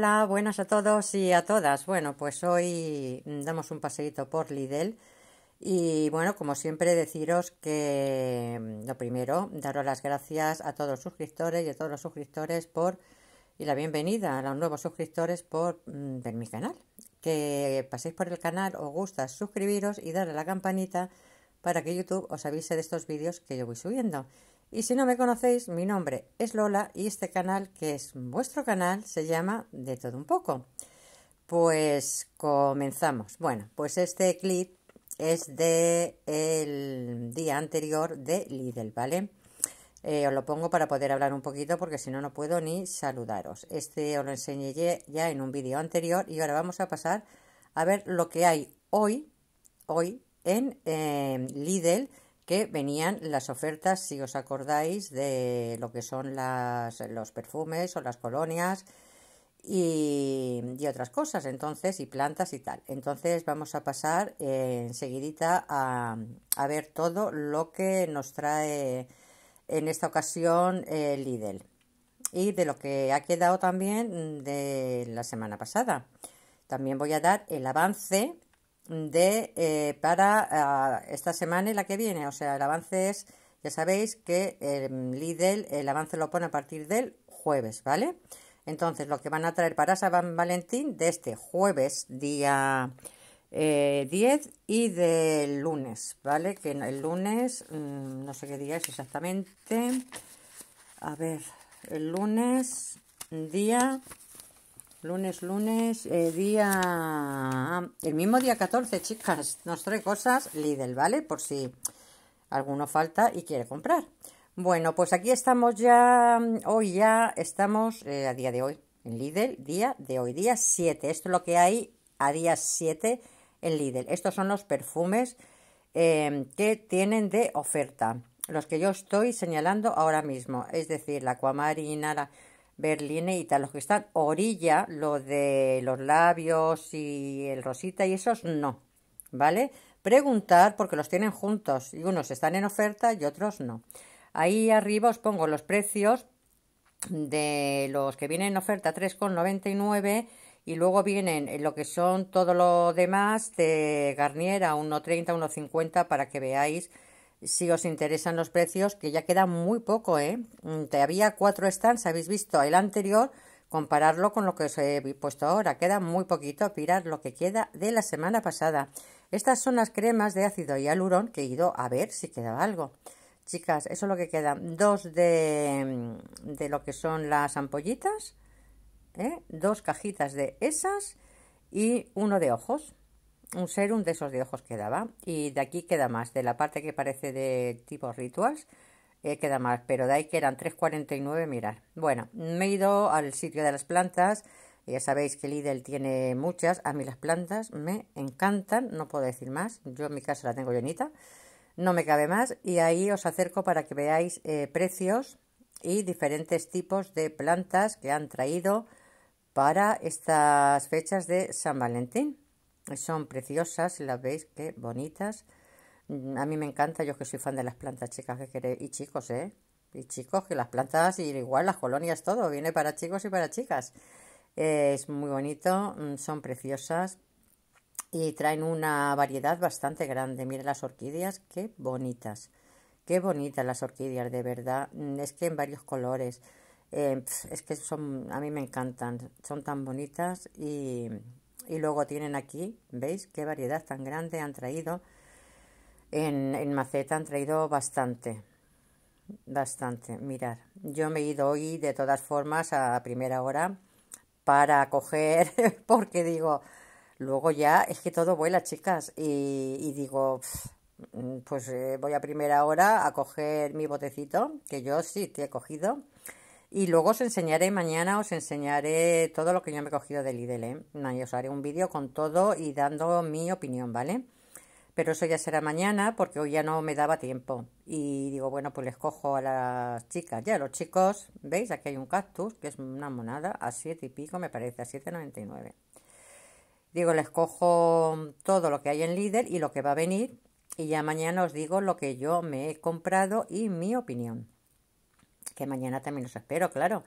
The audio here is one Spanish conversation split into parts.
Hola, buenas a todos y a todas. Bueno, pues hoy mm, damos un paseíto por Lidl y bueno, como siempre deciros que mm, lo primero, daros las gracias a todos los suscriptores y a todos los suscriptores por y la bienvenida a los nuevos suscriptores por mm, ver mi canal. Que paséis por el canal, os gusta suscribiros y darle a la campanita para que YouTube os avise de estos vídeos que yo voy subiendo. Y si no me conocéis, mi nombre es Lola y este canal, que es vuestro canal, se llama De todo un poco. Pues comenzamos. Bueno, pues este clip es de el día anterior de Lidl, ¿vale? Eh, os lo pongo para poder hablar un poquito porque si no, no puedo ni saludaros. Este os lo enseñé ya en un vídeo anterior y ahora vamos a pasar a ver lo que hay hoy, hoy en eh, Lidl que venían las ofertas, si os acordáis, de lo que son los perfumes o las colonias y, otras cosas, entonces, y plantas y tal. Entonces vamos a pasar eh, enseguidita a, ver todo lo que nos trae en esta ocasión el eh, Lidl y de lo que ha quedado también mm, de la semana pasada. También voy a dar el avance de eh, para ah, esta semana y la que viene. O sea, el avance es, ya sabéis que el em, Lidl el avance lo pone a partir del jueves, ¿vale? Entonces, lo que van a traer para San Valentín de este jueves, día 10 eh, y del lunes, ¿vale? Que el lunes, mm, no sé qué día es exactamente. A ver, el lunes, día Lunes, lunes, eh, día... Ah, el mismo día 14, chicas. Nos trae cosas Lidl, ¿vale? Por si alguno falta y quiere comprar. Bueno, pues aquí estamos ya... Mm, hoy ya estamos eh, a día de hoy. En Lidl, día de hoy. Día 7. Esto es lo que hay a día 7 en Lidl. Estos son los perfumes em, que tienen de oferta. Los que yo estoy señalando ahora mismo. Es decir, la Aquamarina, la y e tal, los que están orilla, lo de los labios y el rosita y esos no, ¿vale? Preguntar porque los tienen juntos y unos están en oferta y otros no. Ahí arriba os pongo los precios de los que vienen en oferta 3,99 y luego vienen lo que son todo lo demás de Garnier a 1,30, 1,50 para que veáis si os interesan los precios, que ya queda muy poco, ¿eh? Mm, había cuatro stands, habéis visto el anterior, compararlo con lo que os he puesto ahora. Queda muy poquito, pirar lo que queda de la semana pasada. Estas son las cremas de ácido hialurón que he ido a ver si quedaba algo. Chicas, eso es lo que queda. Dos de, mm, de lo que son las ampollitas, ¿eh? dos cajitas de esas y uno de ojos un serum de esos de ojos quedaba. Y de aquí queda más, de la parte que parece de tipo rituals, eh, queda más. Pero de ahí que eran 3,49, mirar. Bueno, me he ido al sitio de las plantas. Ya sabéis que Lidl tiene muchas. A mí las plantas me encantan, no puedo decir más. Yo en mi casa la tengo llenita. No me cabe más. Y ahí os acerco para que veáis eh, precios y diferentes tipos de plantas que han traído para estas fechas de San Valentín. Son preciosas, las veis qué bonitas. Mm, a mí me encanta, yo que soy fan de las plantas, chicas, que queréis, y chicos, ¿eh? Y chicos, que las plantas, y igual las colonias, todo, viene para chicos y para chicas. Eh, es muy bonito, mm, son preciosas y traen una variedad bastante grande. Miren las orquídeas, qué bonitas. Qué bonitas las orquídeas, de verdad. Mm, es que en varios colores. Eh, es que son, a mí me encantan. Son tan bonitas y, y luego tienen aquí, ¿veis? Qué variedad tan grande han traído. En, maceta han traído bastante. Bastante, mirar. Yo me he ido hoy de todas formas a primera hora para coger, porque digo, luego ya es que todo vuela, chicas. Y, digo, pues eh, voy a primera hora a coger mi botecito, que yo sí te he cogido. Y luego os enseñaré mañana, os enseñaré todo lo que yo me he cogido de Lidl, ¿eh? os haré un vídeo con todo y dando mi opinión, ¿vale? Pero eso ya será mañana porque hoy ya no me daba tiempo. Y digo, bueno, pues les cojo a las chicas. Ya, los chicos, ¿veis? Aquí hay un cactus, que es una monada, a siete y pico me parece, a 7,99. Digo, les cojo todo lo que hay en Lidl y lo que va a venir. Y ya mañana os digo lo que yo me he comprado y mi opinión que mañana también os espero, claro.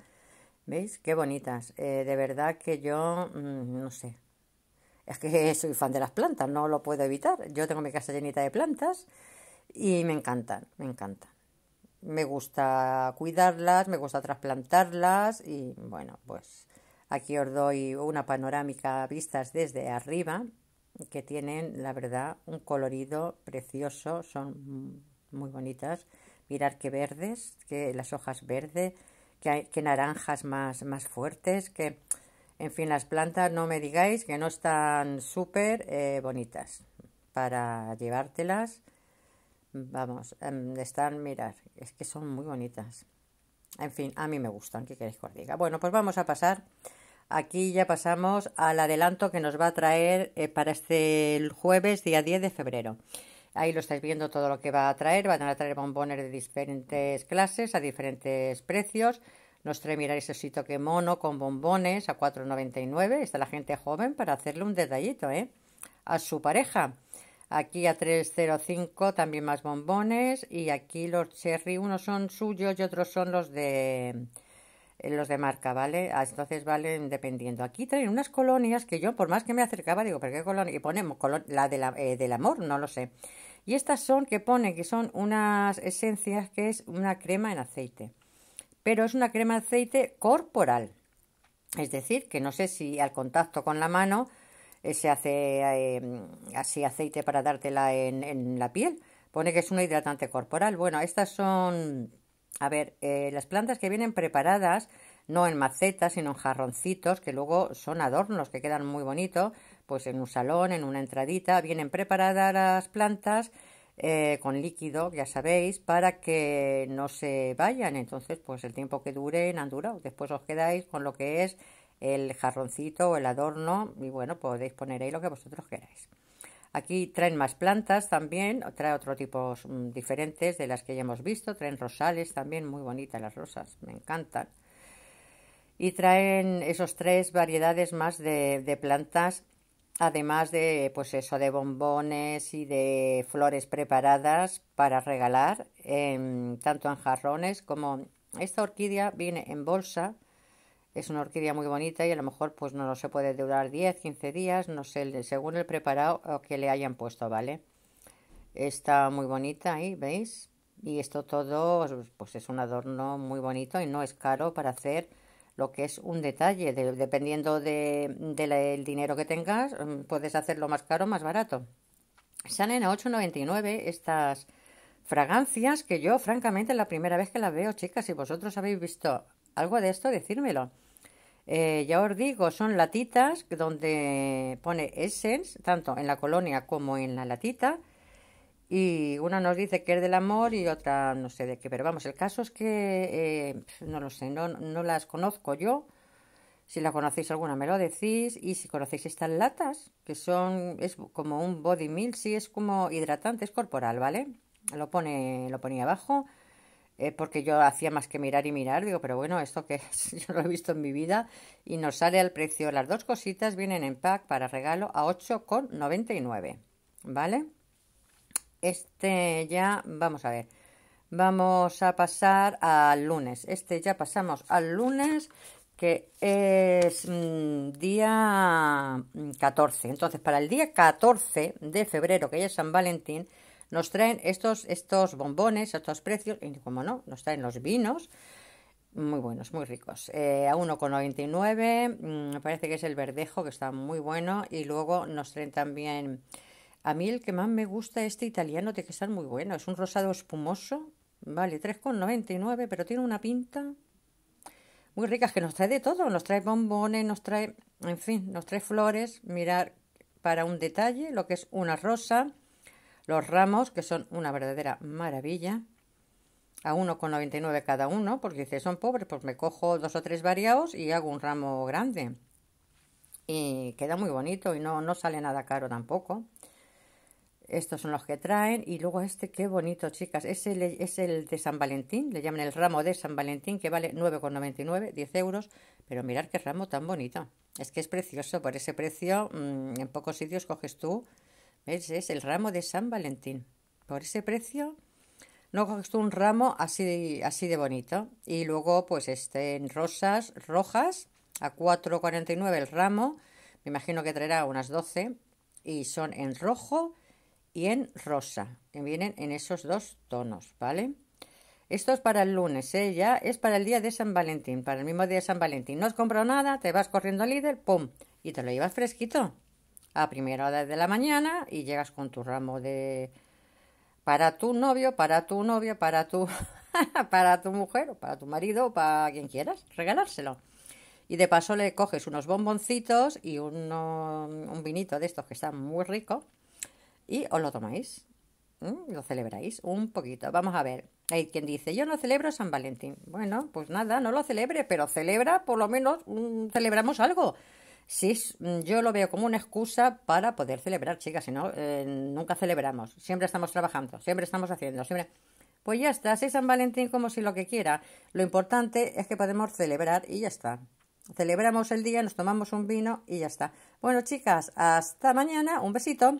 ¿Veis? Qué bonitas. Eh, de verdad que yo, mm, no sé. Es que soy fan de las plantas, no lo puedo evitar. Yo tengo mi casa llenita de plantas y me encantan, me encantan. Me gusta cuidarlas, me gusta trasplantarlas y bueno, pues aquí os doy una panorámica vistas desde arriba que tienen, la verdad, un colorido precioso, son muy bonitas mirar qué verdes, que las hojas verdes, que, que naranjas más, más fuertes, que... En fin, las plantas no me digáis que no están súper eh, bonitas para llevártelas. Vamos, em, están, mirar, es que son muy bonitas. En fin, a mí me gustan, que queréis que os diga? Bueno, pues vamos a pasar. Aquí ya pasamos al adelanto que nos va a traer eh, para este jueves, día 10 de febrero. Ahí lo estáis viendo todo lo que va a traer. Van a traer bombones de diferentes clases a diferentes precios. Nos trae, mirar ese sitio que mono con bombones a 4,99. Está la gente joven para hacerle un detallito ¿eh? a su pareja. Aquí a 3,05 también más bombones. Y aquí los cherry, unos son suyos y otros son los de los de marca, ¿vale? Ah, entonces valen dependiendo. Aquí traen unas colonias que yo, por más que me acercaba, digo, ¿pero qué colonia? Y ponemos la eh, del amor, no lo sé. Y estas son que pone que son unas esencias que es una crema en aceite. Pero es una crema en aceite corporal. Es decir, que no sé si al contacto con la mano eh, se hace eh, así aceite para dártela en, en, la piel. Pone que es un hidratante corporal. Bueno, estas son, a ver, eh, las plantas que vienen preparadas, no en macetas, sino en jarroncitos, que luego son adornos que quedan muy bonitos pues en un salón, en una entradita, vienen preparadas las plantas eh, con líquido, ya sabéis, para que no se vayan. Entonces, pues el tiempo que duren han durado. Después os quedáis con lo que es el jarroncito o el adorno y bueno, podéis poner ahí lo que vosotros queráis. Aquí traen más plantas también, trae otro tipo mm, diferentes de las que ya hemos visto, traen rosales también, muy bonitas las rosas, me encantan. Y traen esos tres variedades más de plantas además de pues eso de bombones y de flores preparadas para regalar em, tanto en jarrones como esta orquídea viene en bolsa es una orquídea muy bonita y a lo mejor pues no, lo se puede durar 10 15 días no sé según el preparado que le hayan puesto vale está muy bonita ahí veis y esto todo pues es un adorno muy bonito y no es caro para hacer lo que es un detalle. dependiendo del de, dinero que tengas, mm, puedes hacerlo más caro o más barato. Salen a 8,99 estas fragancias que yo, francamente, la primera vez que las veo, chicas, si vosotros habéis visto algo de esto, decírmelo. Eh, ya os digo, son latitas donde pone Essence, tanto en la colonia como en la latita. Y una nos dice que es del amor y otra no sé de qué, pero vamos, el caso es que eh, no lo sé, no, las conozco yo. Si la conocéis alguna me lo decís y si conocéis estas latas, que son es como un body milk, sí es como hidratante, es corporal, ¿vale? Lo pone lo ponía abajo eh, porque yo hacía más que mirar y mirar, digo, pero bueno, esto que es? yo lo he visto en mi vida y nos sale al precio las dos cositas vienen en pack para regalo a 8,99, ¿vale? Este ya, vamos a ver, vamos a pasar al lunes. Este ya pasamos al lunes, que es mm, día 14. Mm, Entonces, para el día 14 de febrero, que ya es San Valentín, nos traen estos, estos bombones, estos precios, y como no, nos traen los vinos, muy buenos, muy ricos. Eh, a 1,99, mm, me parece que es el verdejo, que está muy bueno, y luego nos traen también a mí el que más me gusta este italiano, tiene que estar muy bueno. Es un rosado espumoso, vale, 3,99, pero tiene una pinta muy rica. Es que nos trae de todo, nos trae bombones, nos trae, en fin, nos trae flores. Mirar para un detalle lo que es una rosa, los ramos, que son una verdadera maravilla a 1,99 cada uno, porque dice, son pobres, pues me cojo dos o tres variados y hago un ramo grande. Y queda muy bonito y no, no sale nada caro tampoco. Estos son los que traen. Y luego este, qué bonito, chicas. Es el, es el de San Valentín. Le llaman el ramo de San Valentín, que vale 9,99, 10 euros. Pero mirar qué ramo tan bonito. Es que es precioso. Por ese precio, mm, en pocos sitios coges tú. ¿Ves? Es el ramo de San Valentín. Por ese precio, no coges tú un ramo así, así de bonito. Y luego, pues, este, en rosas rojas, a 4,49 el ramo. Me imagino que traerá unas 12. Y son en rojo y en rosa, que vienen en esos dos tonos, ¿vale? Esto es para el lunes, ¿eh? ya es para el día de San Valentín, para el mismo día de San Valentín. No has comprado nada, te vas corriendo al líder, ¡pum! Y te lo llevas fresquito a primera hora de la mañana y llegas con tu ramo de... para tu novio, para tu novia, para tu... para tu mujer, o para tu marido, para quien quieras, regalárselo. Y de paso le coges unos bomboncitos y uno... un vinito de estos que están muy ricos y os lo tomáis, lo celebráis un poquito. Vamos a ver, hay quien dice, yo no celebro San Valentín. Bueno, pues nada, no lo celebre, pero celebra, por lo menos mm, celebramos algo. Sí, mm, yo lo veo como una excusa para poder celebrar, chicas, si no, eh, nunca celebramos, siempre estamos trabajando, siempre estamos haciendo, siempre... Pues ya está, si San Valentín como si lo que quiera. Lo importante es que podemos celebrar y ya está. Celebramos el día, nos tomamos un vino y ya está. Bueno, chicas, hasta mañana. Un besito.